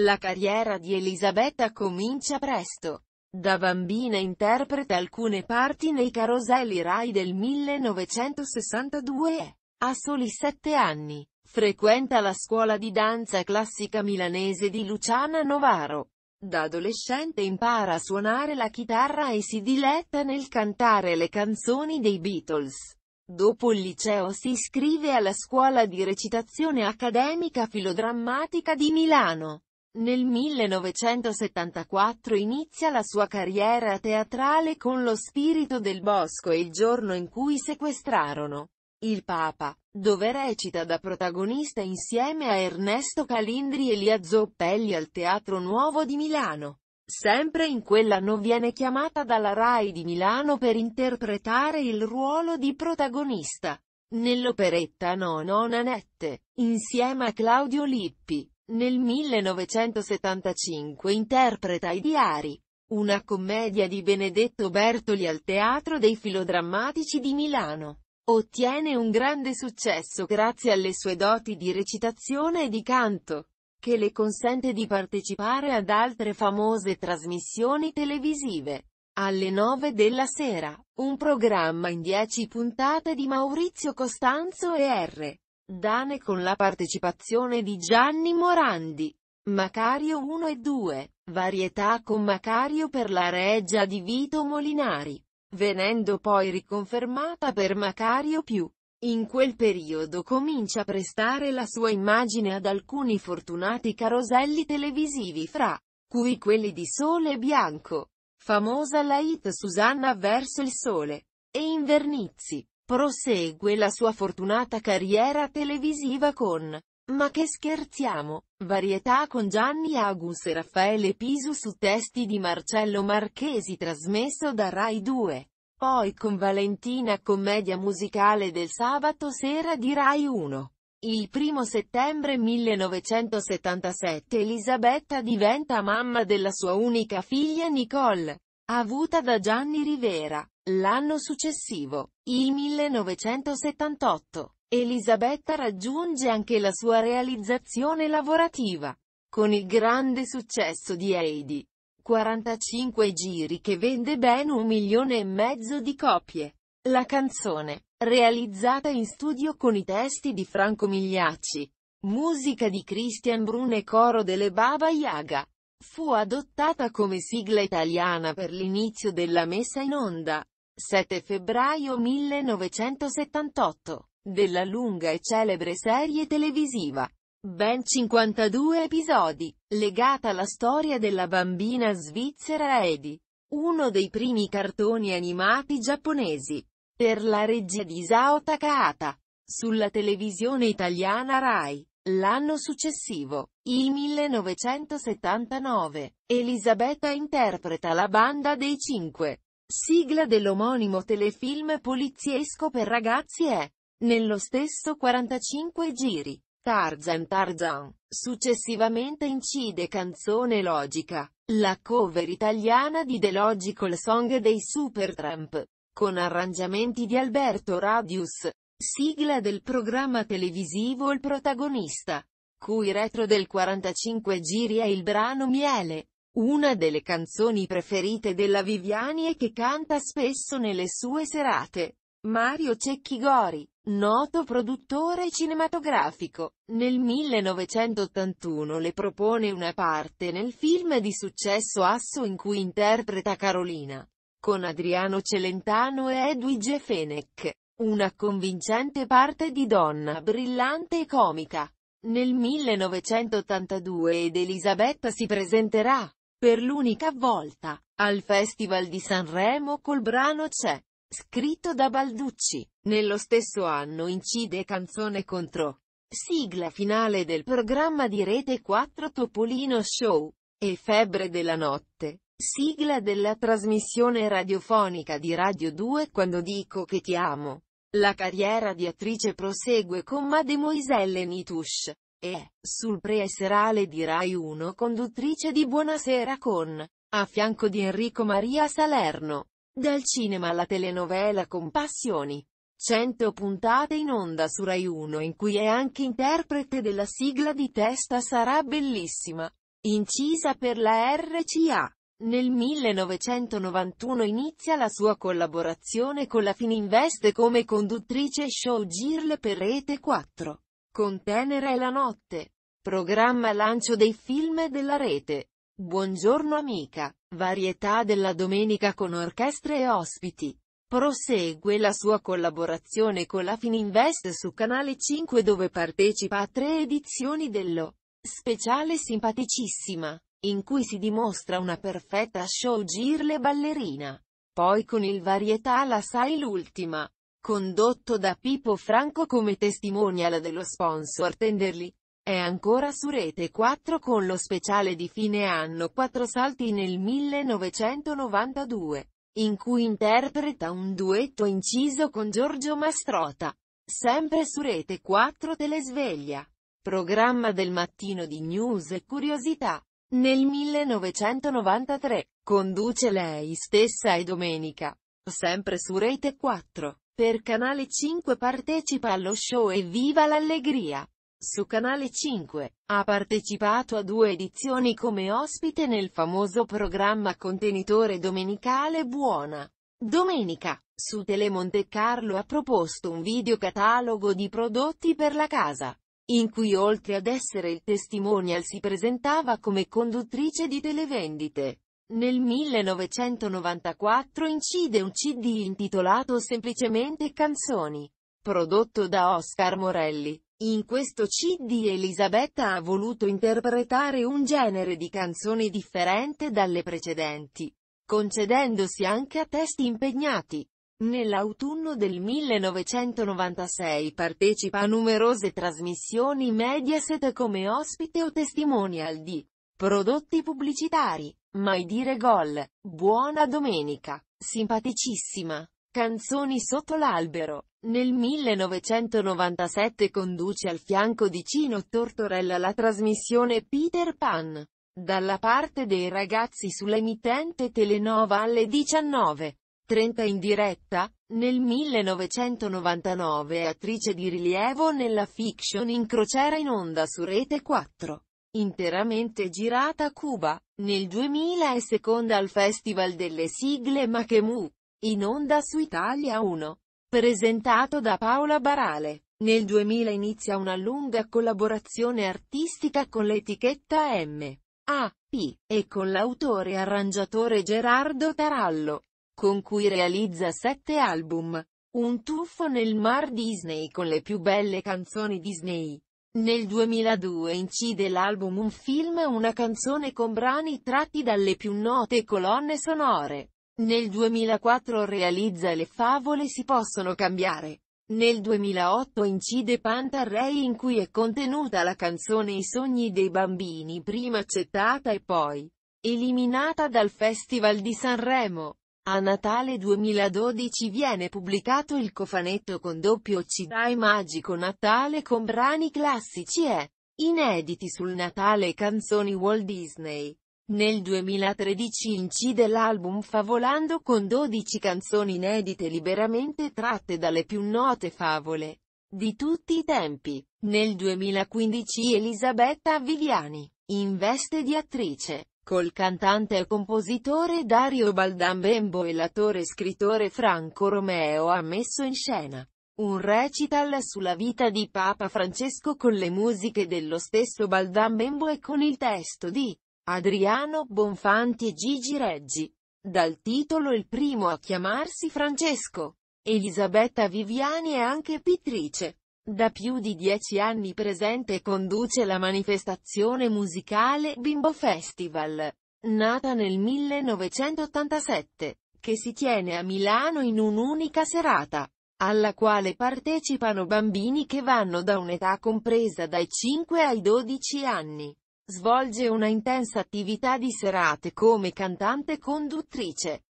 La carriera di Elisabetta comincia presto. Da bambina interpreta alcune parti nei caroselli Rai del 1962 e, a soli sette anni, frequenta la scuola di danza classica milanese di Luciana Novaro. Da adolescente impara a suonare la chitarra e si diletta nel cantare le canzoni dei Beatles. Dopo il liceo si iscrive alla scuola di recitazione accademica filodrammatica di Milano nel 1974 inizia la sua carriera teatrale con Lo spirito del bosco e il giorno in cui sequestrarono il Papa, dove recita da protagonista insieme a Ernesto Calindri e Lia Zoppelli al Teatro Nuovo di Milano. Sempre in quell'anno viene chiamata dalla RAI di Milano per interpretare il ruolo di protagonista, nell'operetta No Nanette, insieme a Claudio Lippi. Nel 1975 interpreta I diari, una commedia di Benedetto Bertoli al Teatro dei Filodrammatici di Milano. Ottiene un grande successo grazie alle sue doti di recitazione e di canto, che le consente di partecipare ad altre famose trasmissioni televisive. Alle 9 della sera, un programma in 10 puntate di Maurizio Costanzo e R. Dane con la partecipazione di Gianni Morandi. Macario 1 e 2, varietà con Macario per la reggia di Vito Molinari, venendo poi riconfermata per Macario più. In quel periodo comincia a prestare la sua immagine ad alcuni fortunati caroselli televisivi fra cui quelli di Sole e Bianco, famosa la hit Susanna verso il sole, e Invernizzi. Prosegue la sua fortunata carriera televisiva con Ma che scherziamo? Varietà con Gianni Agus e Raffaele Pisu su testi di Marcello Marchesi trasmesso da Rai 2. Poi con Valentina commedia musicale del sabato sera di Rai 1. Il primo settembre 1977 Elisabetta diventa mamma della sua unica figlia Nicole avuta da Gianni Rivera. L'anno successivo, il 1978, Elisabetta raggiunge anche la sua realizzazione lavorativa. Con il grande successo di Heidi. 45 giri che vende ben un milione e mezzo di copie. La canzone, realizzata in studio con i testi di Franco Migliacci, musica di Christian Brun e coro delle Baba Yaga. Fu adottata come sigla italiana per l'inizio della messa in onda, 7 febbraio 1978, della lunga e celebre serie televisiva, ben 52 episodi, legata alla storia della bambina svizzera Edi, uno dei primi cartoni animati giapponesi, per la regia di Sao Takahata, sulla televisione italiana Rai, l'anno successivo. Il 1979. Elisabetta interpreta la banda dei cinque. Sigla dell'omonimo telefilm poliziesco per ragazzi è. Nello stesso 45 giri. Tarzan Tarzan. Successivamente incide Canzone Logica, la cover italiana di The Logical Song dei Supertramp, con arrangiamenti di Alberto Radius. Sigla del programma televisivo Il protagonista cui retro del 45 giri è il brano Miele, una delle canzoni preferite della Viviani e che canta spesso nelle sue serate. Mario Cecchi Gori, noto produttore cinematografico, nel 1981 le propone una parte nel film di successo Asso in cui interpreta Carolina, con Adriano Celentano e Edwige Fenech, una convincente parte di donna brillante e comica. Nel 1982 ed Elisabetta si presenterà, per l'unica volta, al Festival di Sanremo col brano C'è, scritto da Balducci. Nello stesso anno incide Canzone contro. Sigla finale del programma di Rete 4 Topolino Show. E Febbre della notte. Sigla della trasmissione radiofonica di Radio 2 Quando dico che ti amo. La carriera di attrice prosegue con Mademoiselle Nitouche. E, sul preesserale di Rai 1 conduttrice di Buonasera con, a fianco di Enrico Maria Salerno. Dal cinema alla telenovela Compassioni. 100 puntate in onda su Rai 1 in cui è anche interprete della sigla di Testa sarà bellissima. Incisa per la RCA. Nel 1991 inizia la sua collaborazione con la Fininvest come conduttrice show showgirl per Rete 4. Con Tenera e la notte. Programma lancio dei film della rete. Buongiorno amica. Varietà della domenica con orchestre e ospiti. Prosegue la sua collaborazione con la Fininvest su Canale 5 dove partecipa a tre edizioni dello speciale Simpaticissima in cui si dimostra una perfetta showgirl e ballerina. Poi con il Varietà la sai l'ultima, condotto da Pippo Franco come testimonial dello sponsor Tenderli. È ancora su Rete 4 con lo speciale di fine anno 4 salti nel 1992, in cui interpreta un duetto inciso con Giorgio Mastrota. Sempre su Rete 4 Telesveglia, programma del mattino di news e curiosità. Nel 1993, conduce lei stessa e Domenica, sempre su Rete 4. Per Canale 5 partecipa allo show E Viva l'Allegria! Su Canale 5, ha partecipato a due edizioni come ospite nel famoso programma contenitore domenicale Buona. Domenica, su Telemonte Carlo ha proposto un videocatalogo di prodotti per la casa in cui oltre ad essere il testimonial si presentava come conduttrice di televendite. Nel 1994 incide un CD intitolato semplicemente Canzoni, prodotto da Oscar Morelli. In questo CD Elisabetta ha voluto interpretare un genere di canzoni differente dalle precedenti, concedendosi anche a testi impegnati. Nell'autunno del 1996 partecipa a numerose trasmissioni Mediaset come ospite o testimonial di prodotti pubblicitari, mai dire gol, buona domenica, simpaticissima, canzoni sotto l'albero. Nel 1997 conduce al fianco di Cino Tortorella la trasmissione Peter Pan, dalla parte dei ragazzi sull'emittente Telenova alle 19. 30 in diretta, nel 1999 è attrice di rilievo nella fiction in crociera in onda su Rete 4. Interamente girata a Cuba, nel 2000 è seconda al Festival delle sigle Makemu, in onda su Italia 1. Presentato da Paola Barale. Nel 2000 inizia una lunga collaborazione artistica con l'etichetta M. A. P. e con l'autore e arrangiatore Gerardo Tarallo con cui realizza sette album. Un tuffo nel mar Disney con le più belle canzoni Disney. Nel 2002 incide l'album Un film e una canzone con brani tratti dalle più note colonne sonore. Nel 2004 realizza Le favole si possono cambiare. Nel 2008 incide Pantarei in cui è contenuta la canzone I sogni dei bambini prima accettata e poi eliminata dal Festival di Sanremo. A Natale 2012 viene pubblicato il cofanetto con doppio CD Magico Natale con brani classici e inediti sul Natale e canzoni Walt Disney. Nel 2013 incide l'album Favolando con 12 canzoni inedite liberamente tratte dalle più note favole di tutti i tempi. Nel 2015 Elisabetta Viviani, in veste di attrice, col cantante e compositore Dario Baldambembo e l'attore e scrittore Franco Romeo ha messo in scena un recital sulla vita di Papa Francesco con le musiche dello stesso Baldambembo e con il testo di Adriano Bonfanti e Gigi Reggi. Dal titolo Il primo a chiamarsi Francesco. Elisabetta Viviani è anche pittrice. Da più di dieci anni presente e conduce la manifestazione musicale Bimbo Festival, nata nel 1987, che si tiene a Milano in un'unica serata, alla quale partecipano bambini che vanno da un'età compresa dai 5 ai 12 anni. Svolge una intensa attività di serate come cantante conduttrice.